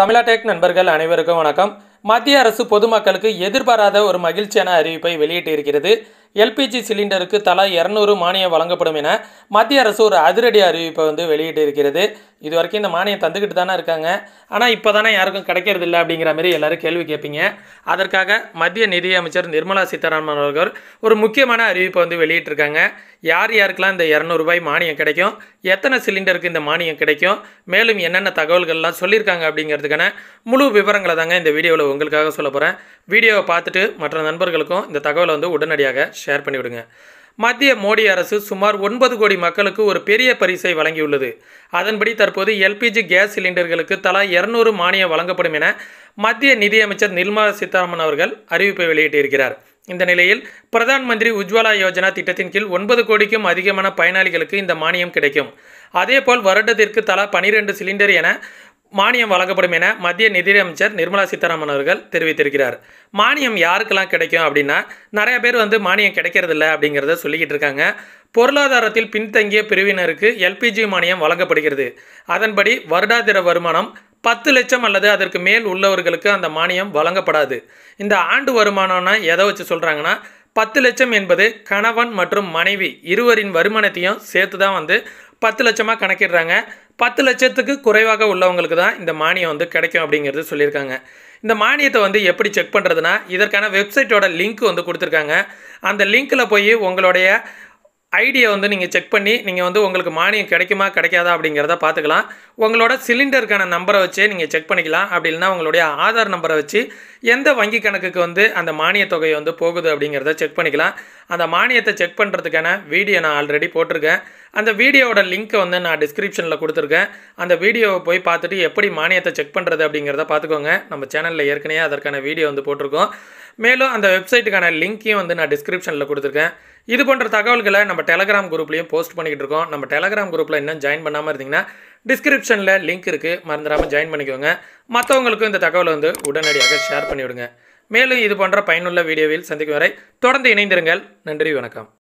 தமிழாடெக் நண்பர்கள் அனைவருக்கும் வணக்கம் மத்திய அரசு பொதுமக்களுக்கு எதிர்பாராத ஒரு மகிழ்ச்சியான அறிவிப்பை வெளியிட்டிருக்கிறது எல்பிஜி சிலிண்டருக்கு தலா இரநூறு மானியம் வழங்கப்படும் என மத்திய அரசு ஒரு அதிரடி அறிவிப்பை வந்து வெளியிட்டிருக்கிறது இது வரைக்கும் இந்த மானியம் தந்துக்கிட்டு தானே இருக்காங்க ஆனால் இப்போ தானே யாருக்கும் கிடைக்கிறது இல்லை அப்படிங்கிற மாதிரி எல்லோரும் கேள்வி கேட்பீங்க அதற்காக மத்திய நிதியமைச்சர் நிர்மலா சீதாராமன் அவர்கள் ஒரு முக்கியமான அறிவிப்பை வந்து வெளியிட்டிருக்காங்க யார் யாருக்கெல்லாம் இந்த இரநூறுபாய் மானியம் கிடைக்கும் எத்தனை சிலிண்டருக்கு இந்த மானியம் கிடைக்கும் மேலும் என்னென்ன தகவல்கள்லாம் சொல்லியிருக்காங்க அப்படிங்கிறதுக்கான முழு விவரங்களை தாங்க இந்த வீடியோவில் உங்களுக்காக சொல்ல போகிறேன் வீடியோவை பார்த்துட்டு மற்ற நண்பர்களுக்கும் இந்த தகவலை வந்து உடனடியாக ஷேர் பண்ணிவிடுங்க மத்திய மோடி அரசு சுமார் ஒன்பது கோடி மக்களுக்கு ஒரு பெரிய பரிசை வழங்கியுள்ளது அதன்படி தற்போது எல்பிஜி கேஸ் சிலிண்டர்களுக்கு தலா இருநூறு மானியம் வழங்கப்படும் என மத்திய நிதியமைச்சர் நிர்மலா சீதாராமன் அவர்கள் அறிவிப்பை வெளியிட்டிருக்கிறார் இந்த நிலையில் பிரதான் மந்திரி உஜ்வாலா யோஜனா திட்டத்தின் கீழ் ஒன்பது கோடிக்கும் அதிகமான பயனாளிகளுக்கு இந்த மானியம் கிடைக்கும் அதேபோல் வருடத்திற்கு தலா பனிரெண்டு சிலிண்டர் என மானியம் வழங்கப்படும் என மத்திய நிதியமைச்சர் நிர்மலா சீதாராமன் அவர்கள் தெரிவித்திருக்கிறார் மானியம் யாருக்கெல்லாம் கிடைக்கும் அப்படின்னா நிறைய பேர் வந்து மானியம் கிடைக்கிறதில்ல அப்படிங்கிறத சொல்லிக்கிட்டு இருக்காங்க பொருளாதாரத்தில் பின்தங்கிய பிரிவினருக்கு எல்பிஜி மானியம் வழங்கப்படுகிறது அதன்படி வருடாந்திர வருமானம் பத்து லட்சம் அல்லது அதற்கு மேல் உள்ளவர்களுக்கு அந்த மானியம் வழங்கப்படாது இந்த ஆண்டு வருமானம்னா எதை வச்சு சொல்கிறாங்கன்னா பத்து லட்சம் என்பது கணவன் மற்றும் மனைவி இருவரின் வருமானத்தையும் சேர்த்து தான் வந்து பத்து லட்சமாக கணக்கிடுறாங்க பத்து லட்சத்துக்கு குறைவாக உள்ளவங்களுக்கு தான் இந்த மானியம் வந்து கிடைக்கும் அப்படிங்கிறது சொல்லியிருக்காங்க இந்த மானியத்தை வந்து எப்படி செக் பண்ணுறதுனா இதற்கான வெப்சைட்டோட லிங்க் வந்து கொடுத்துருக்காங்க அந்த லிங்க்கில் போய் உங்களுடைய ஐடியை வந்து நீங்கள் செக் பண்ணி நீங்கள் வந்து உங்களுக்கு மானியம் கிடைக்குமா கிடைக்காதா அப்படிங்கிறத பார்த்துக்கலாம் உங்களோட சிலிண்டருக்கான நம்பரை வச்சே நீங்கள் செக் பண்ணிக்கலாம் அப்படி உங்களுடைய ஆதார் நம்பரை வச்சு எந்த வங்கி கணக்குக்கு வந்து அந்த மானிய தொகையை வந்து போகுது அப்படிங்கிறத செக் பண்ணிக்கலாம் அந்த மானியத்தை செக் பண்ணுறதுக்கான வீடியோ நான் ஆல்ரெடி போட்டிருக்கேன் அந்த வீடியோவோட லிங்க்கை வந்து நான் டிஸ்கிரிப்ஷனில் கொடுத்துருக்கேன் அந்த வீடியோவை போய் பார்த்துட்டு எப்படி மானியத்தை செக் பண்ணுறது அப்படிங்கிறத பார்த்துக்கோங்க நம்ம சேனலில் ஏற்கனவே அதற்கான வீடியோ வந்து போட்டிருக்கோம் மேலும் அந்த வெப்சைட்டுக்கான லிங்க்கையும் வந்து நான் டிஸ்கிரிப்ஷனில் கொடுத்துருக்கேன் இது போன்ற தகவல்களை நம்ம டெலகிராம் குரூப்லேயும் போஸ்ட் பண்ணிக்கிட்டு இருக்கோம் நம்ம டெலகிராம் குரூப்பில் இன்னும் ஜாயின் பண்ணாமல் இருந்தீங்கன்னா டிஸ்கிரிப்ஷனில் லிங்க் இருக்குது மறந்துடாமல் ஜாயின் பண்ணிக்கோங்க மற்றவங்களுக்கும் இந்த தகவலை வந்து உடனடியாக ஷேர் பண்ணிவிடுங்க மேலும் இது போன்ற பயனுள்ள வீடியோவில் சந்திக்கும் வரை தொடர்ந்து இணைந்திருங்கள் நன்றி வணக்கம்